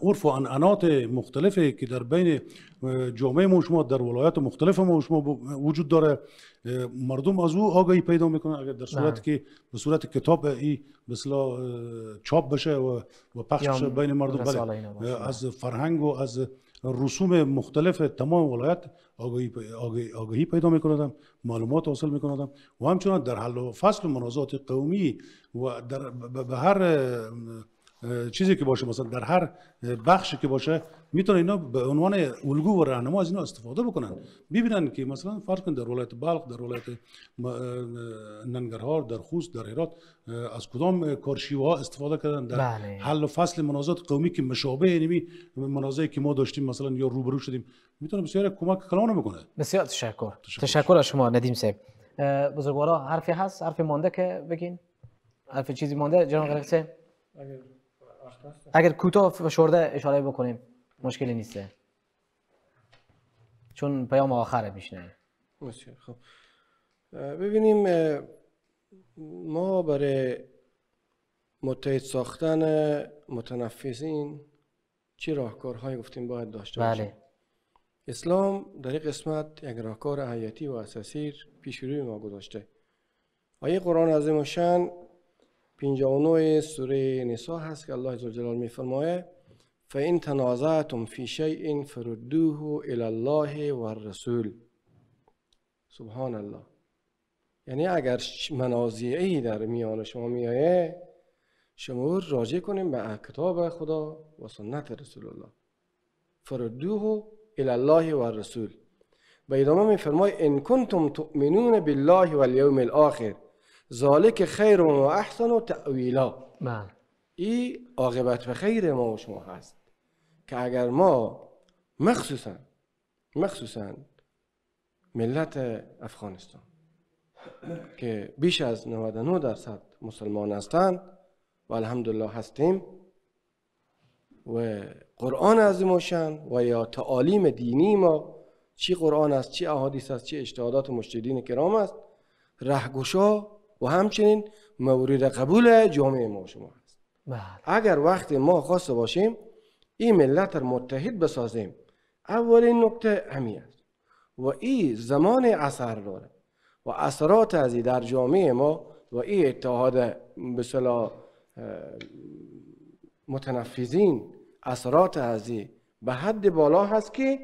عرف و انانات مختلفی که در بین جامعه ما شما در ولایات مختلف ما شما وجود داره مردم از او آگاهی پیدا میکنن اگر در صورت بله. که به صورت کتاب ای مثلا چاپ بشه و, و پخش بشه بین مردم بله از فرهنگ و از رسوم مختلف تمام ولایت آگاهی, آگاهی, پیدا میکنند معلومات حاصل میکنند و همچنان در حل و فصل منازعات قومی و در به هر چیزی که باشه مثلا در هر بخشی که باشه میتونه اینا به عنوان الگو و راهنما از اینا استفاده بکنن ببینن که مثلا فرض کن در ولایت بلخ در ولایت ننگرهار در خوست در هرات از کدام کارشیوا استفاده کردن در بله. حل و فصل منازعات قومی که مشابه نمی یعنی منازعی که ما داشتیم مثلا یا روبرو شدیم میتونه بسیار کمک کلان بکنه بسیار تشکر تشکر, تشکر از شما ندیم صاحب بزرگوارا حرفی هست حرفی مانده که بگین حرف چیزی مانده جناب اگر کوتاه و شورده اشاره بکنیم مشکلی نیسته چون پیام آخره میشنه خب. ببینیم ما برای متحد ساختن متنفذین چه راهکارهایی گفتیم باید داشته باشیم بله. اسلام در این قسمت یک راهکار حیاتی و اساسی پیش روی ما گذاشته آیه قرآن عظیم و شن 59 سوره نسا هست که الله جلال می فرمایه فَإِن تَنَازَعْتُمْ فِي شَيْءٍ فَرُدُّوهُ الله اللَّهِ وَالرَّسُولِ سبحان الله یعنی اگر منازعی ای در میان شما میایه شما راجع کنیم به کتاب خدا و سنت رسول الله فردوه الى الله و به ادامه میفرمای ان کنتم تؤمنون بالله و الاخر ذالک خیر و احسن و تعویلا بله. این عاقبت به خیر ما و شما هست که اگر ما مخصوصا مخصوصا ملت افغانستان که بیش از 99 درصد مسلمان هستند و الحمدلله هستیم و قرآن از و یا تعالیم دینی ما چی قرآن است چی احادیث است چی اجتهادات مشتدین کرام است رهگوشا و همچنین مورد قبول جامعه ما شما هست بله. اگر وقتی ما خواسته باشیم این ملت را متحد بسازیم اولین نکته همی است و این زمان اثر داره و اثرات ازی در جامعه ما و این اتحاد به متنفذین اثرات ازی به حد بالا هست که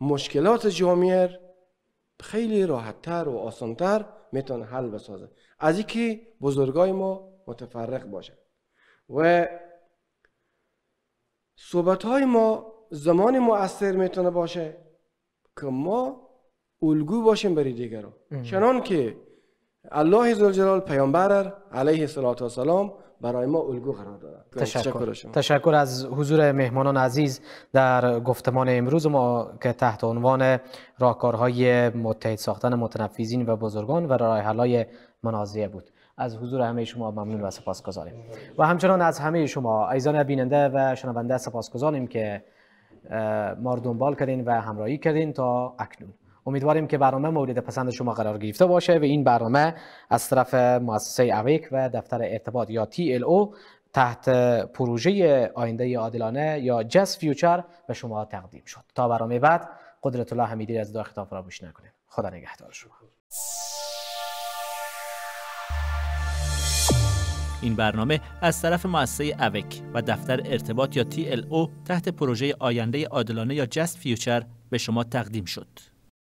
مشکلات جامعه خیلی راحتتر و آسانتر میتونه حل بسازه از اینکه بزرگای ما متفرق باشه و صحبت های ما زمان مؤثر میتونه باشه که ما الگو باشیم برای دیگران چنان که الله زلجلال پیامبر علیه السلام برای ما الگو قرار دارد تشکر تشکر از حضور مهمانان عزیز در گفتمان امروز ما که تحت عنوان راهکارهای متحد ساختن متنفذین و بزرگان و راه منازعه بود از حضور همه شما ممنون و سپاسگزاریم و همچنان از همه شما ایزان بیننده و شنونده سپاسگزاریم که ما رو دنبال کردین و همراهی کردین تا اکنون امیدواریم که برنامه مورد پسند شما قرار گرفته باشه و این برنامه از طرف مؤسسه اویک و دفتر ارتباط یا او تحت پروژه آینده عادلانه یا جس فیوچر به شما تقدیم شد تا برنامه بعد قدرت الله حمیدی از دار خطاب را بوش خدا نگهدار شما این برنامه از طرف مؤسسه اوک و دفتر ارتباط یا او تحت پروژه آینده عادلانه یا جست فیوچر به شما تقدیم شد.